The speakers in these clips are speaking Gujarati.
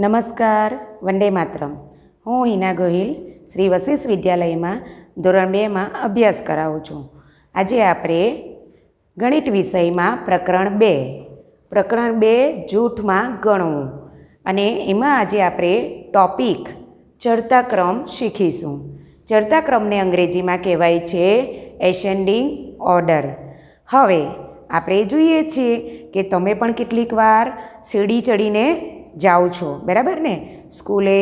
નમસ્કાર વંદે માતરમ હું હિના ગોહિલ શ્રી વશિષ્ઠ વિદ્યાલયમાં ધોરણ બેમાં અભ્યાસ કરાવું છું આજે આપણે ગણિત વિષયમાં પ્રકરણ બે પ્રકરણ બે જૂઠમાં ગણવું અને એમાં આજે આપણે ટોપિક ચડતા ક્રમ શીખીશું ચડતા ક્રમને અંગ્રેજીમાં કહેવાય છે એસેન્ડિંગ ઓર્ડર હવે આપણે જોઈએ છીએ કે તમે પણ કેટલીક વાર સીડી ચડીને જાઓ છો બરાબર ને સ્કૂલે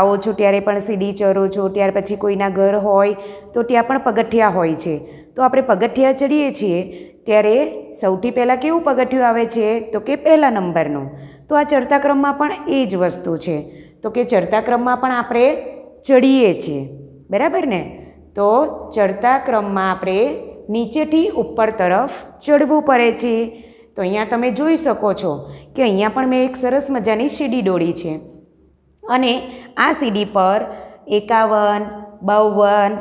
આવો છો ત્યારે પણ સીડી ચરો છો ત્યાર પછી કોઈના ઘર હોય તો ત્યાં પણ પગથિયા હોય છે તો આપણે પગથિયા ચડીએ છીએ ત્યારે સૌથી પહેલાં કેવું પગથિયું આવે છે તો કે પહેલાં નંબરનું તો આ ચડતા ક્રમમાં પણ એ જ વસ્તુ છે તો કે ચડતા ક્રમમાં પણ આપણે ચડીએ છીએ બરાબર ને તો ચડતા ક્રમમાં આપણે નીચેથી ઉપર તરફ ચડવું પડે છે તો અહીંયા તમે જોઈ શકો છો કે અહીંયા પણ મેં એક સરસ મજાની સીડી દોડી છે અને આ સીડી પર એકાવન બાવન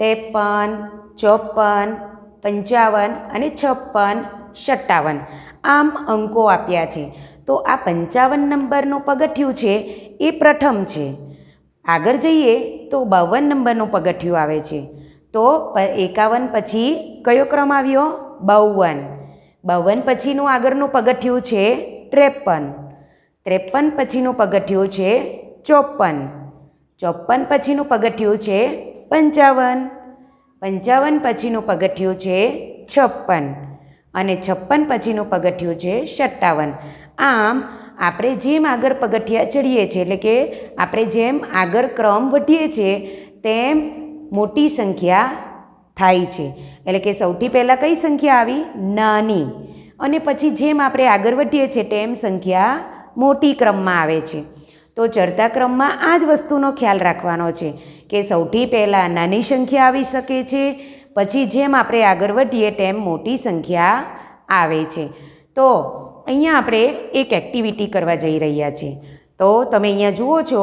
ત્રેપન ચોપન પંચાવન અને છપ્પન સત્તાવન આમ અંકો આપ્યા છે તો આ પંચાવન નંબરનું પગથિયું છે એ પ્રથમ છે આગળ જઈએ તો બાવન નંબરનું પગથિયું આવે છે તો એકાવન પછી કયો ક્રમ આવ્યો બાવન બાવન પછીનું આગળનું પગથિયું છે ત્રેપન ત્રેપન પછીનું પગથિયું છે ચોપન ચોપન પછીનું પગથિયું છે પંચાવન પંચાવન પછીનું પગથિયું છે છપ્પન અને છપ્પન પછીનું પગથિયું છે સત્તાવન આમ આપણે જેમ આગળ પગથિયા ચડીએ છીએ એટલે કે આપણે જેમ આગળ ક્રમ વધીએ છીએ તેમ મોટી સંખ્યા થાય છે એટલે કે સૌથી પહેલાં કઈ સંખ્યા આવી નાની અને પછી જેમ આપણે આગળ વધીએ છીએ તેમ સંખ્યા મોટી ક્રમમાં આવે છે તો ચડતા ક્રમમાં આ જ વસ્તુનો ખ્યાલ રાખવાનો છે કે સૌથી પહેલાં નાની સંખ્યા આવી શકે છે પછી જેમ આપણે આગળ વધીએ તેમ મોટી સંખ્યા આવે છે તો અહીંયા આપણે એક એક્ટિવિટી કરવા જઈ રહ્યા છીએ તો તમે અહીંયા જુઓ છો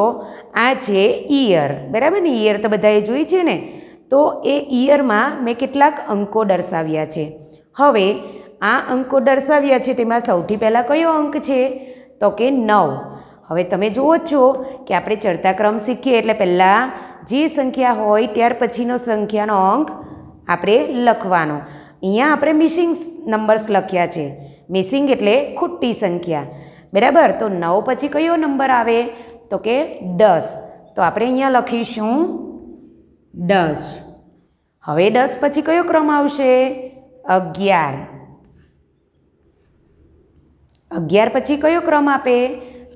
આ છે ઈયર બરાબર ને ઈયર તો બધાએ જોઈ છે ને તો એ ઈયરમાં મેં કેટલાક અંકો દર્શાવ્યા છે હવે આ અંકો દર્શાવ્યા છે તેમાં સૌથી પહેલાં કયો અંક છે તો કે નવ હવે તમે જુઓ છો કે આપણે ચડતા ક્રમ શીખીએ એટલે પહેલાં જે સંખ્યા હોય ત્યાર પછીનો સંખ્યાનો અંક આપણે લખવાનો અહીંયા આપણે મિસિંગ નંબર્સ લખ્યા છે મિસિંગ એટલે ખોટી સંખ્યા બરાબર તો નવ પછી કયો નંબર આવે તો કે દસ તો આપણે અહીંયા લખીશું દસ હવે દસ પછી કયો ક્રમ આવશે અગિયાર અગિયાર પછી કયો ક્રમ આપે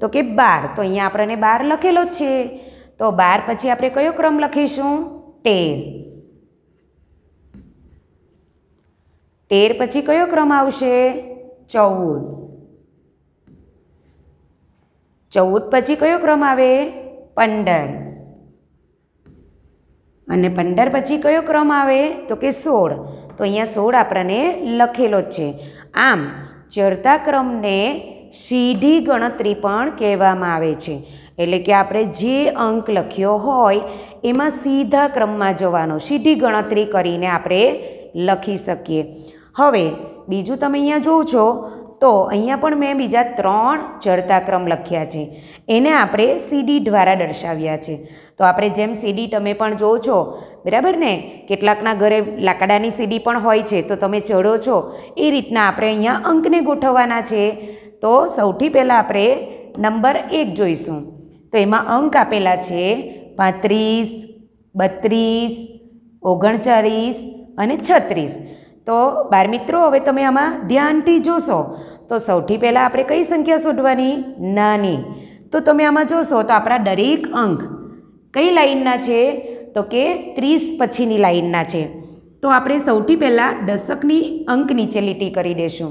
તો કે બાર તો અહીંયા આપણને બાર લખેલો જ છે તો બાર પછી આપણે કયો ક્રમ લખીશું તેર તેર પછી કયો ક્રમ આવશે ચૌદ ચૌદ પછી કયો ક્રમ આવે પંદર અને પંદર પછી કયો ક્રમ આવે તો કે સોળ તો અહીંયા સોળ આપણને લખેલો જ છે આમ ચડતા ક્રમને સીધી ગણતરી પણ કહેવામાં આવે છે એટલે કે આપણે જે અંક લખ્યો હોય એમાં સીધા ક્રમમાં જવાનો સીધી ગણતરી કરીને આપણે લખી શકીએ હવે બીજું તમે અહીંયા જોઉં છો તો અહીંયા પણ મેં બીજા ત્રણ ચડતા ક્રમ લખ્યા છે એને આપણે સીડી દ્વારા દર્શાવ્યા છે તો આપણે જેમ સીડી તમે પણ જોવો છો બરાબર ને કેટલાકના ઘરે લાકડાની સીડી પણ હોય છે તો તમે ચડો છો એ રીતના આપણે અહીંયા અંકને ગોઠવવાના છે તો સૌથી પહેલાં આપણે નંબર એક જોઈશું તો એમાં અંક આપેલા છે પાંત્રીસ બત્રીસ ઓગણચાળીસ અને છત્રીસ તો બાર મિત્રો હવે તમે આમાં ધ્યાનથી જોશો તો સૌથી પહેલાં આપણે કઈ સંખ્યા શોધવાની નાની તો તમે આમાં જોશો તો આપણા દરેક અંક કઈ લાઈનના છે તો કે ત્રીસ પછીની લાઇનના છે તો આપણે સૌથી પહેલાં દશકની અંક નીચે લીટી કરી દઈશું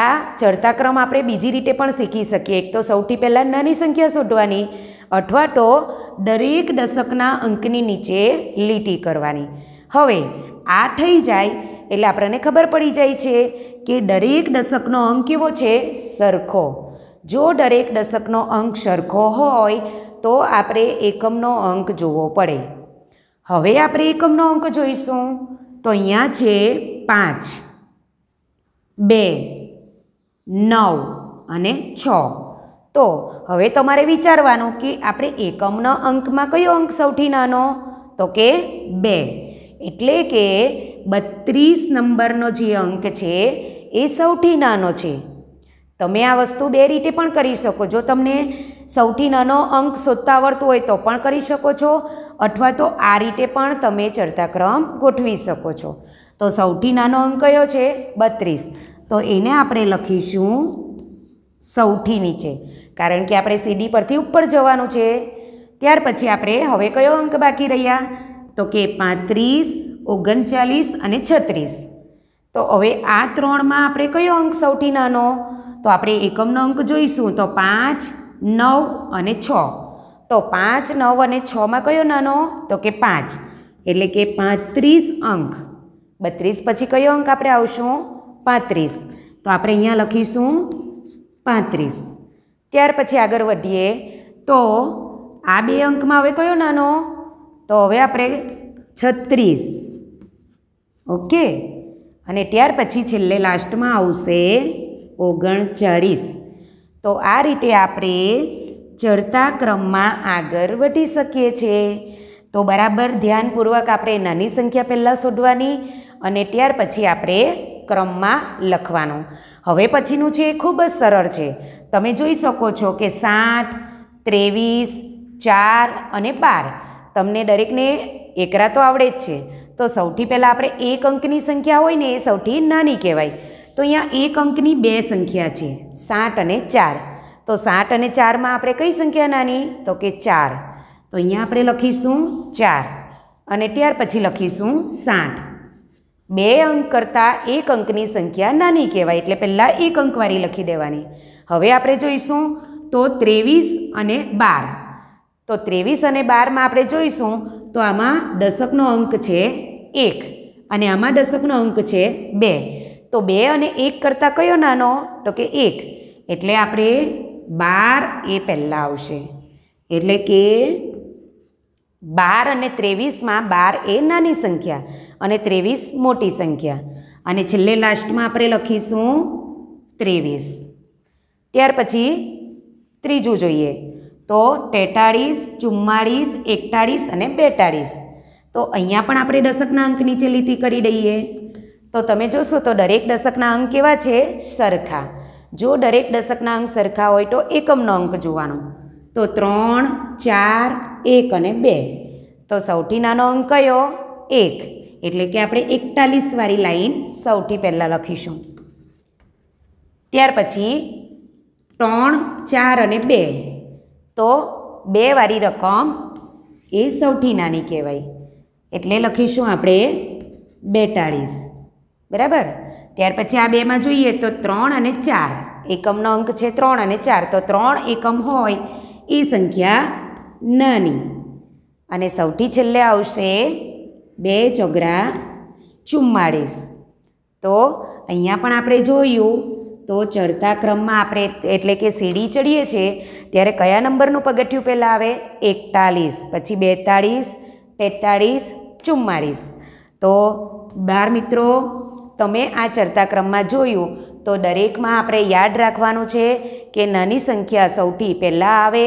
આ ચડતા ક્રમ આપણે બીજી રીતે પણ શીખી શકીએ એક તો સૌથી પહેલાં નાની સંખ્યા શોધવાની અથવા તો દરેક દશકના અંકની નીચે લીટી કરવાની હવે આ થઈ જાય એટલે આપણને ખબર પડી જાય છે કે દરેક દશકનો અંક કેવો છે સરખો જો દરેક દશકનો અંક સરખો હોય તો આપણે એકમનો અંક જોવો પડે હવે આપણે એકમનો અંક જોઈશું તો અહીંયા છે પાંચ બે નવ અને છ તો હવે તમારે વિચારવાનું કે આપણે એકમના અંકમાં કયો અંક સૌથી નાનો તો કે બે એટલે કે બત્રીસ નંબરનો જે અંક છે એ સૌથી નાનો છે તમે આ વસ્તુ બે રીતે પણ કરી શકો જો તમને સૌથી નાનો અંક શોધતા આવડતું હોય તો પણ કરી શકો છો અથવા તો આ રીતે પણ તમે ચડતાક્રમ ગોઠવી શકો છો તો સૌથી નાનો અંક કયો છે બત્રીસ તો એને આપણે લખીશું સૌથી નીચે કારણ કે આપણે સીડી પરથી ઉપર જવાનું છે ત્યાર પછી આપણે હવે કયો અંક બાકી રહ્યા તો કે પાંત્રીસ ઓગણચાલીસ અને છત્રીસ તો હવે આ ત્રણમાં આપણે કયો અંક સૌથી નાનો તો આપણે એકમનો અંક જોઈશું તો પાંચ નવ અને છ તો પાંચ નવ અને છમાં કયો નાનો તો કે પાંચ એટલે કે પાંત્રીસ અંક બત્રીસ પછી કયો અંક આપણે આવશું પાંત્રીસ તો આપણે અહીંયા લખીશું પાંત્રીસ ત્યાર પછી આગળ વધીએ તો આ બે અંકમાં હવે કયો નાનો તો હવે આપણે છત્રીસ ઓકે અને ત્યાર પછી છેલ્લે લાસ્ટમાં આવશે ઓગણચાળીસ તો આ રીતે આપણે ચડતા ક્રમમાં આગળ વધી શકીએ છીએ તો બરાબર ધ્યાનપૂર્વક આપણે નાની સંખ્યા પહેલાં શોધવાની અને ત્યાર પછી આપણે ક્રમમાં લખવાનું હવે પછીનું છે એ ખૂબ જ સરળ છે તમે જોઈ શકો છો કે સાઠ ત્રેવીસ ચાર અને બાર તમને દરેકને એકરા તો આવડે જ છે તો સૌથી પહેલાં આપણે એક અંકની સંખ્યા હોય ને એ સૌથી નાની કહેવાય તો અહીંયા એક અંકની બે સંખ્યા છે સાઠ અને ચાર તો સાત અને ચારમાં આપણે કઈ સંખ્યા નાની તો કે ચાર તો અહીંયા આપણે લખીશું ચાર અને ત્યાર પછી લખીશું સાઠ બે અંક કરતાં એક અંકની સંખ્યા નાની કહેવાય એટલે પહેલાં એક અંકવાળી લખી દેવાની હવે આપણે જોઈશું તો ત્રેવીસ અને બાર તો ત્રેવીસ અને બારમાં આપણે જોઈશું તો આમાં દશકનો અંક છે એક અને આમાં દશકનો અંક છે બે તો બે અને એક કરતાં કયો નાનો તો કે એક એટલે આપણે બાર એ પહેલાં આવશે એટલે કે બાર અને ત્રેવીસમાં બાર એ નાની સંખ્યા અને ત્રેવીસ મોટી સંખ્યા અને છેલ્લે લાસ્ટમાં આપણે લખીશું ત્રેવીસ ત્યાર પછી ત્રીજું જોઈએ તો તેતાળીસ ચુમ્માળીસ એકતાળીસ અને બેતાળીસ તો અહીંયા પણ આપણે દશકના અંક નીચે લીટી કરી દઈએ તો તમે જોશો તો દરેક દશકના અંક કેવા છે સરખા જો દરેક દશકના અંક સરખા હોય તો એકમનો અંક જોવાનો તો ત્રણ ચાર એક અને બે તો સૌથી નાનો અંક કયો એક એટલે કે આપણે એકતાલીસવાળી લાઈન સૌથી પહેલાં લખીશું ત્યાર પછી ત્રણ ચાર અને બે તો બે વાળી રકમ એ સૌથી નાની કહેવાય એટલે લખીશું આપણે બેતાળીસ બરાબર ત્યાર પછી આ બેમાં જોઈએ તો ત્રણ અને ચાર એકમનો અંક છે ત્રણ અને ચાર તો ત્રણ એકમ હોય એ સંખ્યા નાની અને સૌથી છેલ્લે આવશે બે ચોગરા ચુમ્માળીસ તો અહીંયા પણ આપણે જોયું તો ચડતા ક્રમમાં આપણે એટલે કે સીડી ચડીએ છીએ ત્યારે કયા નંબરનું પગથિયું પહેલાં આવે એકતાલીસ પછી બેતાળીસ તેતાળીસ ચુમ્માળીસ તો બાર મિત્રો તમે આ ચર્તાક્રમમાં જોયું તો દરેકમાં આપણે યાદ રાખવાનું છે કે નાની સંખ્યા સૌથી પહેલાં આવે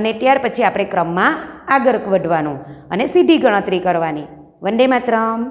અને ત્યાર પછી આપણે ક્રમમાં આગળ વધવાનું અને સીધી ગણતરી કરવાની વંદે માત્રમ